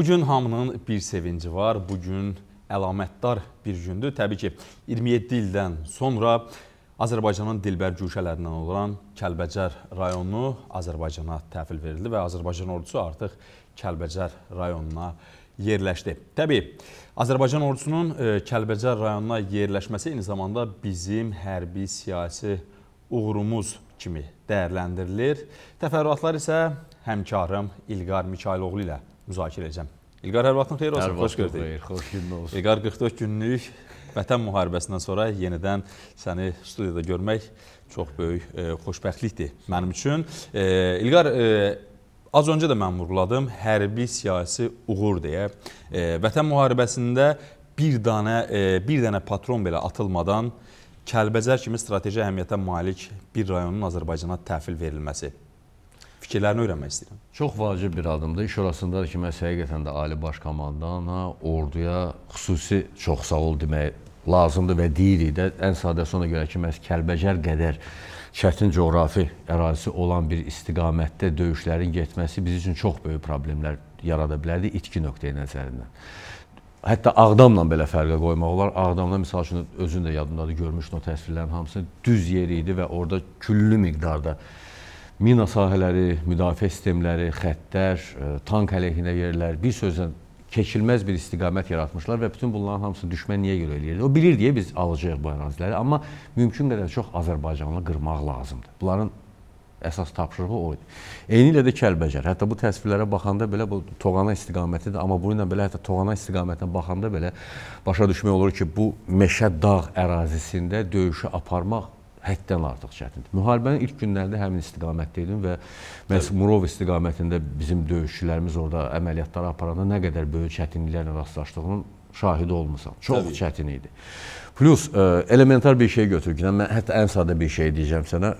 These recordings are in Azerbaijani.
Bu gün hamının bir sevinci var. Bu gün əlamətdar bir gündür. Təbii ki, 27 ildən sonra Azərbaycanın dilbər güşələrindən olan Kəlbəcər rayonu Azərbaycana təhvil verildi və Azərbaycan ordusu artıq Kəlbəcər rayonuna yerləşdi. Təbii, Azərbaycan ordusunun e, Kəlbəcər rayonuna yerləşməsi eyni zamanda bizim hərbi siyasi uğurumuz kimi dəyərləndirilir. Təfərrüatlar isə həmkarım İlqar Mikayloğlu ilə müzakirə edəcəm. İlqar, hər vaxtın xeyir olsun. Hər xoş gördük. Xeyir, xoş günün olsun. İlqar 44 günlük Vətən müharibəsindən sonra yenidən səni studiyada görmək çox böyük e, xoşbəxtlikdir mənim üçün. E, İlqar, e, az öncə də mən vurğuladım, hərbi siyasi uğur deyə. E, vətən müharibəsində bir dənə e, bir dənə patron belə atılmadan Kəlbəcər kimi strateji əhəmiyyətə malik bir rayonun Azərbaycana təhvil verilməsi fikirlərini öyrənmək istəyirəm. Çox vacib bir adımdır. İş orasındadır ki, məhz həqiqətən də Ali Baş Komandana, orduya xüsusi çox sağ ol demək lazımdır və deyirik də ən sadəsi ona görə ki, məhz Kəlbəcər qədər çətin coğrafi ərazisi olan bir istiqamətdə döyüşlərin getməsi biz üçün çox böyük problemlər yarada bilərdi itki nöqteyi nəzərindən. Hətta Ağdamla belə fərqə qoymaq olar. Ağdamda misal üçün özün də yadındadır, görmüşdün o təsvirlərin hamısını. Düz yeri idi və orada küllü miqdarda mina sahələri, müdafiə sistemləri, xəttlər, e, tank əleyhinə yerlər, bir sözlə keçilməz bir istiqamət yaratmışlar və bütün bunların hamısını düşmən niyə görə eləyirdi? O bilir deyə biz alacağıq bu əraziləri, amma mümkün qədər çox Azərbaycanlı qırmaq lazımdır. Bunların əsas tapşırığı o idi. Eynilə də Kəlbəcər. Hətta bu təsvirlərə baxanda belə bu Toğana istiqamətidir, amma bununla belə hətta Toğana istiqamətinə baxanda belə başa düşmək olur ki, bu Meşə dağ ərazisində döyüşü aparmaq həddən artıq çətindir. Müharibənin ilk günlərində həmin istiqamətdə idim və məhz Murov istiqamətində bizim döyüşçülərimiz orada əməliyyatları aparanda nə qədər böyük çətinliklərlə rastlaşdığının şahidi olmusan. Çox Təbii. çətin idi. Plus e, elementar bir şey götürürkən mən hətta ən sadə bir şey deyəcəm sənə.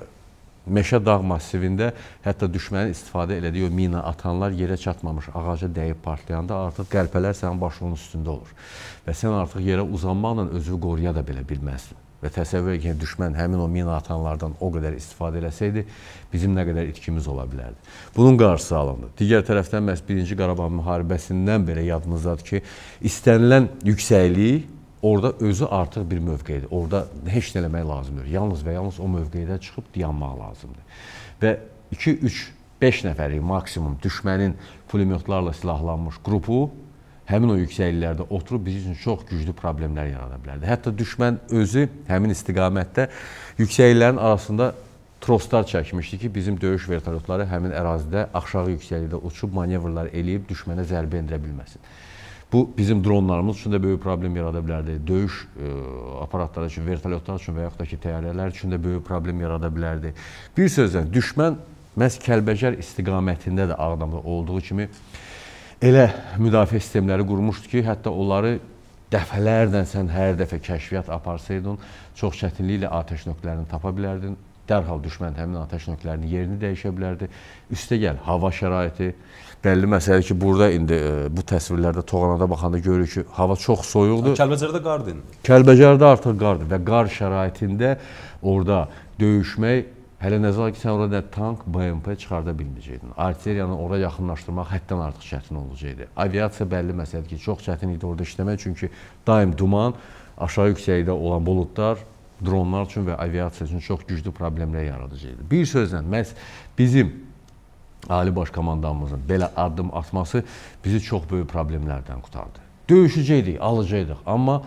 Meşə dağ massivində hətta düşmənin istifadə elədiyi o mina atanlar yerə çatmamış ağaca dəyib partlayanda artıq qəlpələr sənin başının üstündə olur. Və sən artıq yerə uzanmaqla özünü qoruya da belə bilməzsin və təsəvvür edin ki, düşmən həmin o mina atanlardan o qədər istifadə eləsəydi, bizim nə qədər itkimiz ola bilərdi. Bunun qarşısı alındı. Digər tərəfdən məhz 1-ci Qarabağ müharibəsindən belə yadımızdadır ki, istənilən yüksəkliyi orada özü artıq bir mövqeydir. Orada heç nə eləmək lazımdır. Yalnız və yalnız o mövqeydə çıxıb dayanmaq lazımdır. Və 2 3 5 nəfərlik maksimum düşmənin pulemyotlarla silahlanmış qrupu həmin o yüksək illərdə oturub biz üçün çox güclü problemlər yarada bilərdi. Hətta düşmən özü həmin istiqamətdə yüksək illərin arasında troslar çəkmişdi ki, bizim döyüş vertolyotları həmin ərazidə aşağı yüksəklikdə uçub manevrlar eləyib düşmənə zərbə endirə bilməsin. Bu bizim dronlarımız üçün də böyük problem yarada bilərdi. Döyüş ə, e, aparatları üçün, vertolyotlar üçün və yaxud da ki, təyyarələr üçün də böyük problem yarada bilərdi. Bir sözlə düşmən məhz Kəlbəcər istiqamətində də Ağdamda olduğu kimi elə müdafiə sistemləri qurmuşdu ki, hətta onları dəfələrlə sən hər dəfə kəşfiyyat aparsaydın, çox çətinliklə atəş nöqtələrini tapa bilərdin. Dərhal düşmən həmin atəş nöqtələrinin yerini dəyişə bilərdi. Üstə gəl hava şəraiti. Bəlli məsələ ki, burada indi e, bu təsvirlərdə Toğanada baxanda görürük ki, hava çox soyuqdur. Kəlbəcərdə qardır indi. Kəlbəcərdə artıq qardır və qar şəraitində orada döyüşmək Hələ nə zala ki, sən orada nə tank, BMP çıxarda bilməyəcəkdin. Arteriyanı ora yaxınlaşdırmaq həddən artıq çətin olacaqdı. Aviasiya bəlli məsələdir ki, çox çətin idi orada işləmək, çünki daim duman, aşağı yüksəkdə olan buludlar dronlar üçün və aviasiya üçün çox güclü problemlər yaradacaqdı. Bir sözlə, məhz bizim Ali Baş Komandamızın belə addım atması bizi çox böyük problemlərdən qutardı. Döyüşəcəkdik, alacaqdıq, amma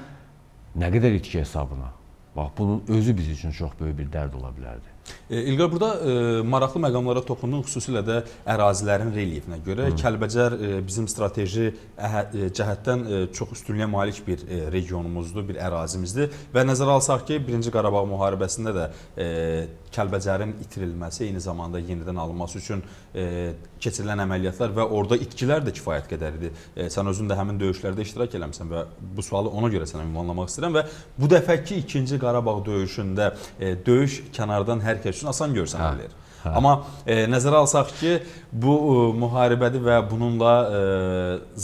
nə qədər itki hesabına? Bax, bunun özü biz üçün çox böyük bir dərd ola bilərdi. E, İlqar burada e, maraqlı məqamlara toxunduq, xüsusilə də ərazilərin relyefinə görə Hı. Kəlbəcər e, bizim strateji əhə, e, cəhətdən e, çox üstünlüyə malik bir e, regionumuzdur, bir ərazimizdir və nəzərə alsaq ki, 1-ci Qarabağ müharibəsində də e, Kəlbəcərin itirilməsi eyni zamanda yenidən alınması üçün e, keçirilən əməliyyatlar və orada itkilər də kifayət qədər idi. E, sən özün də həmin döyüşlərdə iştirak eləmisən və bu sualı ona görə sənə ünvanlamaq istəyirəm və bu dəfəki 2-ci Qarabağ döyüşündə e, döyüş kənardan hər hər kəs üçün asan görsən hə. bilir. Hə. Amma e, nəzərə alsaq ki, bu e, müharibədir və bununla e,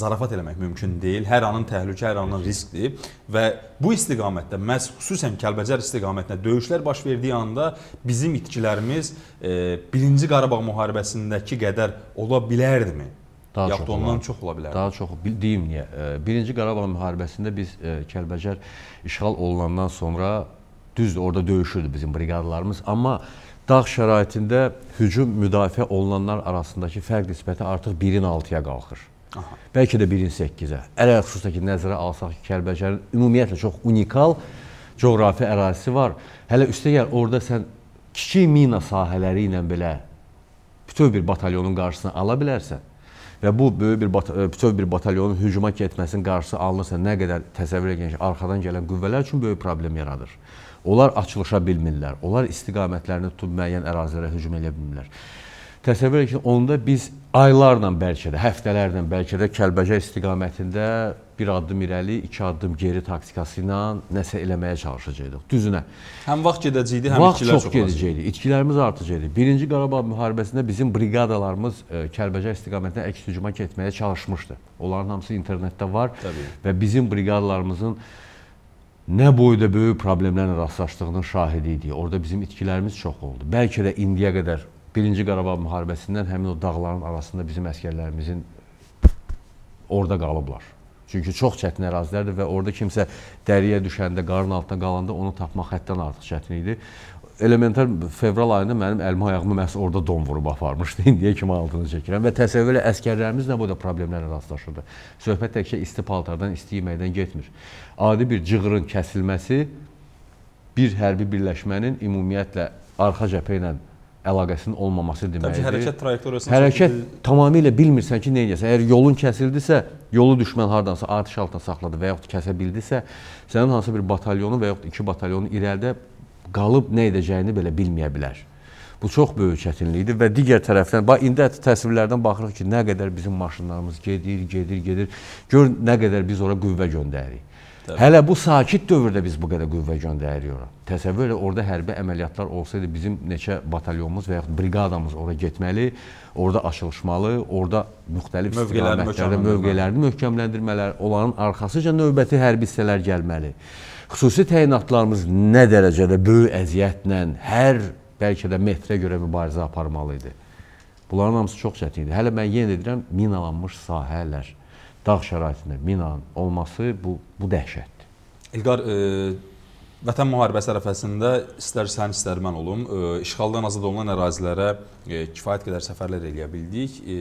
zarafat eləmək mümkün deyil. Hər anın təhlükə, hər anın riskdir və bu istiqamətdə məhz xüsusən Kəlbəcər istiqamətində döyüşlər baş verdiyi anda bizim itkilərimiz e, 1-ci Qarabağ müharibəsindəki qədər ola bilərdimi? Daha Yaxud çox ondan olar. çox ola bilər. Daha çox deyim niyə? E, Birinci Qarabağ müharibəsində biz e, Kəlbəcər işğal olunandan sonra Düzdür, orada döyüşürdü bizim briqadalarımız, amma dağ şəraitində hücum müdafiə olunanlar arasındakı fərq nisbəti artıq 1-in 6-ya qalxır. Aha. Bəlkə də 1-in 8-ə. Ələ xüsusda ki, nəzərə alsaq ki, Kəlbəcərin ümumiyyətlə çox unikal coğrafi ərazisi var. Hələ üstəgəl orada sən kiçik mina sahələri ilə belə bütöv bir batalyonun qarşısını ala bilərsən və bu böyük bir bütöv bir batalyonun hücuma getməsinin qarşısı alınırsa nə qədər təsəvvür edin ki, arxadan gələn qüvvələr üçün böyük problem yaradır. Onlar açılışa bilmirlər. Onlar istiqamətlərini tutub müəyyən ərazilərə hücum edə bilmirlər. Təsəvvür edin ki, onda biz aylarla bəlkə də, həftələrlə bəlkə də Kəlbəcər istiqamətində bir addım irəli, iki addım geri taktikası ilə nəsə eləməyə çalışacaqdıq. Düzünə. Həm vaxt gedəcəkdi, həm vaxt itkilər çox gedəcəkdi. İtkilərimiz artacaqdı. 1-ci Qarabağ müharibəsində bizim briqadalarımız e, Kəlbəcər istiqamətinə əks hücuma getməyə çalışmışdı. Onların hamısı internetdə var Təbii. və bizim briqadalarımızın nə boyda böyük problemlərlə rastlaşdığının şahidi idi. Orada bizim itkilərimiz çox oldu. Bəlkə də indiyə qədər 1-ci Qarabağ müharibəsindən həmin o dağların arasında bizim əskərlərimizin orada qalıblar. Çünki çox çətin ərazilərdir və orada kimsə dəriyə düşəndə, qarın altında qalanda onu tapmaq həddən artıq çətin idi elementar fevral ayında mənim əlimi ayağımı məhz orada don vurub aparmışdı. İndiyə kimi altını çəkirəm və təsəvvür elə əsgərlərimizlə bu da problemlərlə rastlaşırdı. Söhbət təkcə isti paltardan, isti yeməkdən getmir. Adi bir cığırın kəsilməsi bir hərbi birləşmənin ümumiyyətlə arxa cəbhə ilə əlaqəsinin olmaması deməkdir. Təbii ki, hərəkət trayektoriyasını hərəkət çəkildi. tamamilə bilmirsən ki, nə edəsən. Əgər yolun kəsildisə, yolu düşmən hardansa atəş altında saxladı və yaxud kəsə bildisə, sənin hansısa bir batalyonu və yaxud iki batalyonu irəlidə qalıb nə edəcəyini belə bilməyə bilər. Bu çox böyük çətinlikdir və digər tərəfdən bax indi təsvirlərdən baxırıq ki, nə qədər bizim maşınlarımız gedir, gedir, gedir. Gör nə qədər biz ora qüvvə göndəririk. Təbii. Hələ bu sakit dövrdə biz bu qədər qüvvə göndəririk. Təsəvvür elə orada hərbi əməliyyatlar olsaydı bizim neçə batalyonumuz və yaxud briqadamız ora getməli, orada aşılışmalı, orada müxtəlif istiqamətlərdə mövqelərini möhkəmləndirmələr, onların arxasıca növbəti hərbi hissələr gəlməli. Xüsusi təyinatlarımız nə dərəcədə böyük əziyyətlə hər bəlkə də metrə görə mübarizə aparmalı idi. Bunların hamısı çox çətin idi. Hələ mən yenə deyirəm, minalanmış sahələr dağ şəraitində minanın olması bu, bu dəhşətdir. İlqar, e, vətən müharibəsi ərəfəsində istər sən, istər mən olum, e, işğaldan azad olunan ərazilərə e, kifayət qədər səfərlər eləyə bildik. E,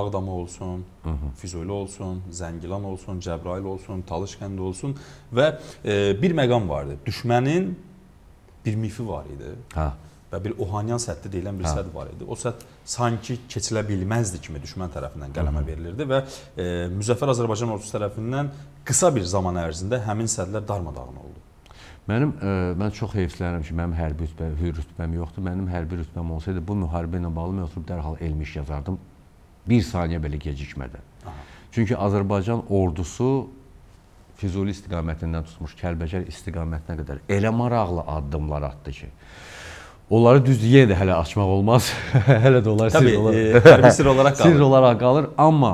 Ağdama olsun, Hı -hı. Füzuli olsun, Zəngilan olsun, Cəbrail olsun, Talışkənd olsun və e, bir məqam vardı. Düşmənin bir mifi var idi. Hə və bir Ohanyan səddi deyilən bir hə. sədd var idi. O sədd sanki keçilə bilməzdi kimi düşmən tərəfindən qələmə verilirdi və e, Müzəffər Azərbaycan ordusu tərəfindən qısa bir zaman ərzində həmin səddlər darmadağın oldu. Mənim ə, e, mən çox heyflənirəm ki, mənim hərbi rütbə, hür rütbəm yoxdur. Mənim hərbi rütbəm olsaydı bu müharibə ilə bağlı mən oturub dərhal elmi iş yazardım. 1 saniyə belə gecikmədən. Aha. Çünki Azərbaycan ordusu Füzuli istiqamətindən tutmuş Kəlbəcər istiqamətinə qədər elə maraqlı addımlar atdı ki, Onları düzdür, yenə də hələ açmaq olmaz. hələ də onlar Tabii, sirr e, olaraq, e, sirr olaraq qalır. Sirr olaraq qalır, amma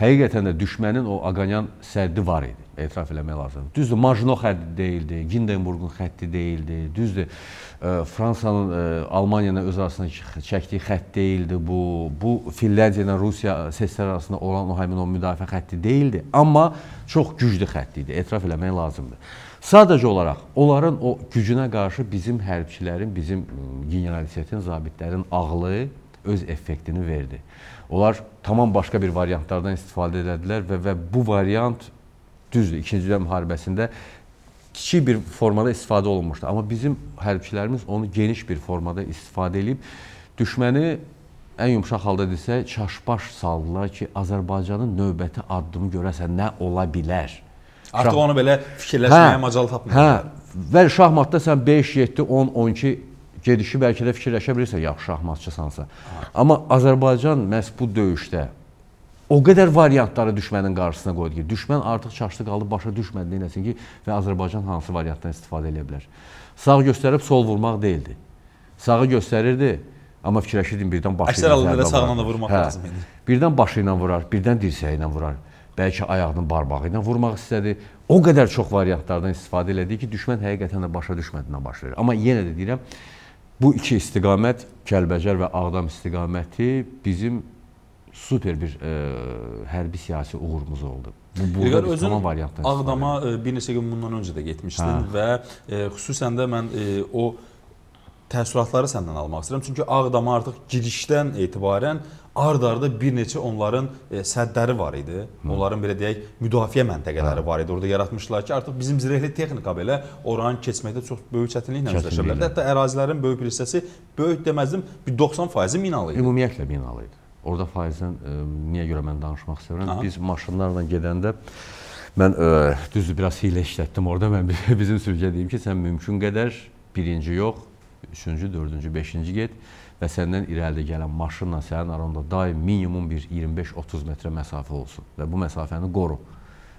həqiqətən də düşmənin o Aqanyan səddi var idi. Etiraf eləmək lazımdır. Düzdür, Majno xətti deyildi, Gindenburgun xətti deyildi. Düzdür, e, Fransanın e, Almaniyanın öz arasında çəkdiyi xətt deyildi bu. Bu Finlandiya ilə Rusiya səsləri arasında olan o həmin o müdafiə xətti deyildi, amma çox güclü xətt idi. Etiraf eləmək lazımdır. Sadəcə olaraq onların o gücünə qarşı bizim hərbçilərin, bizim generalitetin, zabitlərin ağlı öz effektini verdi. Onlar tamam başqa bir variantlardan istifadə elədilər və, və bu variant düzdür, 2-ci dünya müharibəsində kiçik bir formada istifadə olunmuşdu. Amma bizim hərbçilərimiz onu geniş bir formada istifadə edib düşməni ən yumşaq halda desə, çaşbaş saldılar ki, Azərbaycanın növbəti addımı görəsən nə ola bilər? Artıq onu belə fikirləşməyə hə, macal tapmır. Hə. Və şahmatda sən 5, 7, 10, 12 gedişi bəlkə də fikirləşə bilirsən, yaxşı şahmatçısansa. Hə. Amma Azərbaycan məhz bu döyüşdə o qədər variantları düşmənin qarşısına qoydu ki, düşmən artıq çaşdı qaldı, başa düşmədi neyləsin ki, və Azərbaycan hansı variantdan istifadə edə bilər. Sağ göstərib sol vurmaq deyildi. Sağı göstərirdi, amma fikirləşirdim birdən başı Əksər ilə. Əksər halda sağla da vurmaq hə, lazım idi. Birdən başı ilə vurar, birdən dirsə ilə vurar bəlkə ayağının barmağı ilə vurmaq istədi. O qədər çox variantlardan istifadə elədi ki, düşmən həqiqətən də başa düşmədi nə baş verir. Amma yenə də deyirəm, bu iki istiqamət, Kəlbəcər və Ağdam istiqaməti bizim super bir e, hərbi siyasi uğurumuz oldu. Bu burada özün tamam variantdan. Ağdama e, bir neçə gün bundan öncə də getmişdin hə. və e, xüsusən də mən e, o təəssüratları səndən almaq istəyirəm. Çünki Ağdama artıq girişdən etibarən e, ard-arda bir neçə onların e, səddləri var idi. Hı. Onların belə deyək müdafiə məntəqələri Hı. Hə. var idi. Orada yaratmışdılar ki, artıq bizim zirehli texnika belə oranı keçməkdə çox böyük çətinliklə üzləşə bilərdi. Hətta ərazilərin böyük bir hissəsi böyük deməzdim, 90% minalı idi. Ümumiyyətlə minalı idi. Orada faizdən e, niyə görə mən danışmaq istəyirəm? Aha. Biz maşınlarla gedəndə mən e, düzdür biraz hiylə işlətdim orada. Mən bizim sürücüyə deyim ki, sən mümkün qədər birinci yox, üçüncü, dördüncü, beşinci get və səndən irəlidə gələn maşınla sənin aranda daim minimum bir 25-30 metrə məsafə olsun və bu məsafəni qoru.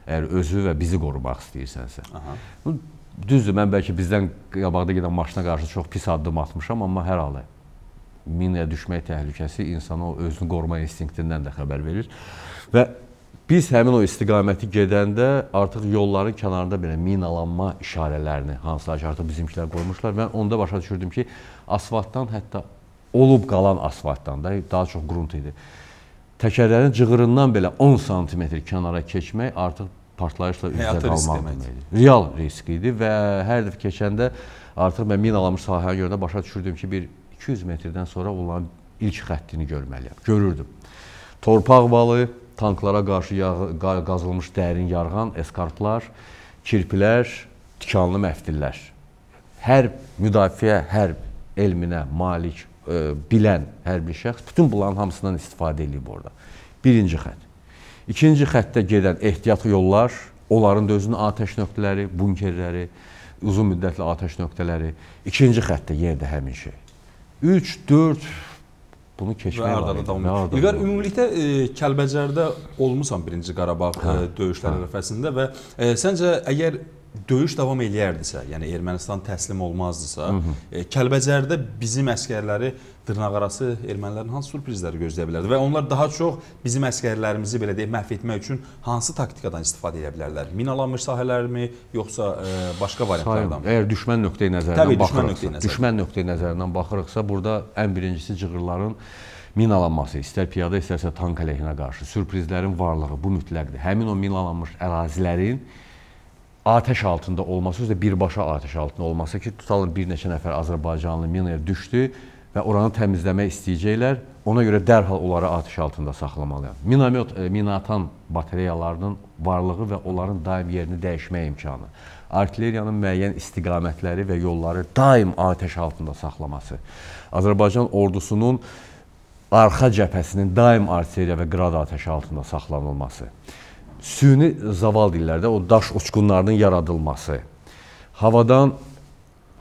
Əgər özü və bizi qorumaq istəyirsənsə. Aha. Bu düzdür, mən bəlkə bizdən qabaqda gedən maşına qarşı çox pis addım atmışam, amma hər halı minaya düşmək təhlükəsi insana o özünü qoruma instinktindən də xəbər verir. Və biz həmin o istiqaməti gedəndə artıq yolların kənarında belə minalanma işarələrini hansılar ki, artıq bizimkilər qoymuşlar. Mən onda başa düşürdüm ki, asfaltdan hətta olub qalan asfaltdan da daha çox qrunt idi. Təkərlərin cığırından belə 10 sm kənara keçmək artıq partlayışla üzə qalmaq deməkdir. Real risk idi və hər dəfə keçəndə artıq mən minalanmış sahəyə görə də başa düşürdüm ki, bir 200 metrdən sonra onların ilk xəttini görməliyəm. Görürdüm. Torpaq balı, tanklara qarşı yağı, qazılmış dərin yarğan, eskartlar, kirpilər, tikanlı məftillər. Hərb, müdafiə, hərb elminə malik e, bilən hərbi şəxs bütün bunların hamısından istifadə edib orada. Birinci xətt. İkinci xəttdə gedən ehtiyat yollar, onların da özünün atəş nöqtələri, bunkerləri, uzun müddətli atəş nöqtələri. İkinci xəttdə yerdə həmin şey. 3, 4 bunu keçmək var. İlqar ümumilikdə e, Kəlbəcərdə olmusan birinci Qarabağ hə, e, döyüşləri hə. ərəfəsində və e, səncə əgər döyüş davam eləyərdisə, yəni Ermənistan təslim olmazdısa, Hı -hı. E, Kəlbəcərdə bizim əskərləri dırnaqarası ermənilərin hansı sürprizləri gözləyə bilərdi və onlar daha çox bizim əskərlərimizi belə deyək məhv etmək üçün hansı taktikada istifadə edə bilərlər? Minalanmış sahələrmi, yoxsa e, başqa variantlardan? Sayın, əgər düşmən nöqteyi nəzərindən Təbii, baxırıqsa, düşmən nöqteyi, nəzərdən. düşmən nöqteyi nəzərindən baxırıqsa, burada ən birincisi cığırların minalanması, istər piyada, istərsə tank əleyhinə qarşı sürprizlərin varlığı bu mütləqdir. Həmin o minalanmış ərazilərin atəş altında olması, özü də birbaşa atəş altında olması ki, tutalım bir neçə nəfər Azərbaycanlı minaya düşdü və oranı təmizləmək istəyəcəklər. Ona görə dərhal onları atəş altında saxlamalıyam. Minamyot, e, minatan batareyalarının varlığı və onların daim yerini dəyişmək imkanı. Artilleriyanın müəyyən istiqamətləri və yolları daim atəş altında saxlaması. Azərbaycan ordusunun arxa cəbhəsinin daim artilleriya və qrad atəşi altında saxlanılması süni zaval deyirlər də, o daş uçqunlarının yaradılması, havadan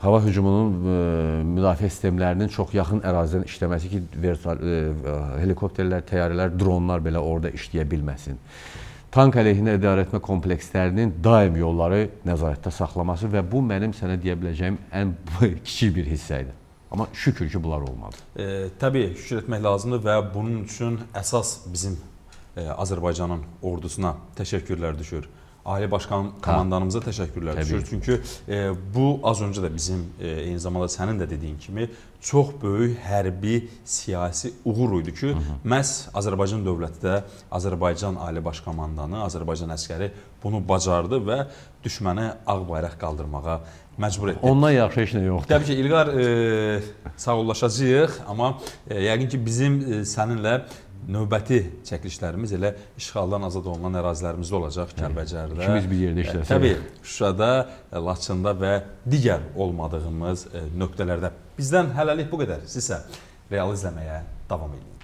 hava hücumunun e, müdafiə sistemlərinin çox yaxın ərazidən işləməsi ki, vertual e, e, helikopterlər, təyyarələr, dronlar belə orada işləyə bilməsin. Tank əleyhinə idarəetmə komplekslərinin daim yolları nəzarətdə saxlaması və bu mənim sənə deyə biləcəyim ən kiçik bir hissə idi. Amma şükür ki, bunlar olmadı. E, təbii, şükür etmək lazımdır və bunun üçün əsas bizim Azərbaycanın ordusuna təşəkkürlər düşür. Ali Başkan komandanımıza ha. təşəkkürlər Təbii. düşür. Çünki e, bu az öncə də bizim e, eyni zamanda sənin də dediyin kimi çox böyük hərbi siyasi uğur idi ki, Hı -hı. məhz Azərbaycan dövləti də Azərbaycan Ali Baş komandanı, Azərbaycan əskəri bunu bacardı və düşmənə ağ bayraq qaldırmağa məcbur etdi. Ondan yaxşı heç nə yoxdur. Təbii ki, İlqar e, sağollaşacağıq, amma e, yəqin ki bizim e, səninlə növbəti çəkilişlərimiz elə işğaldan azad olunan ərazilərimizdə olacaq, Kəlbəcərdə. İkimiz bir yerdə işləsək. E, Təbii, Şuşada, e, Laçında və digər olmadığımız e, nöqtələrdə. Bizdən hələlik bu qədər. Sizsə real izləməyə davam edin.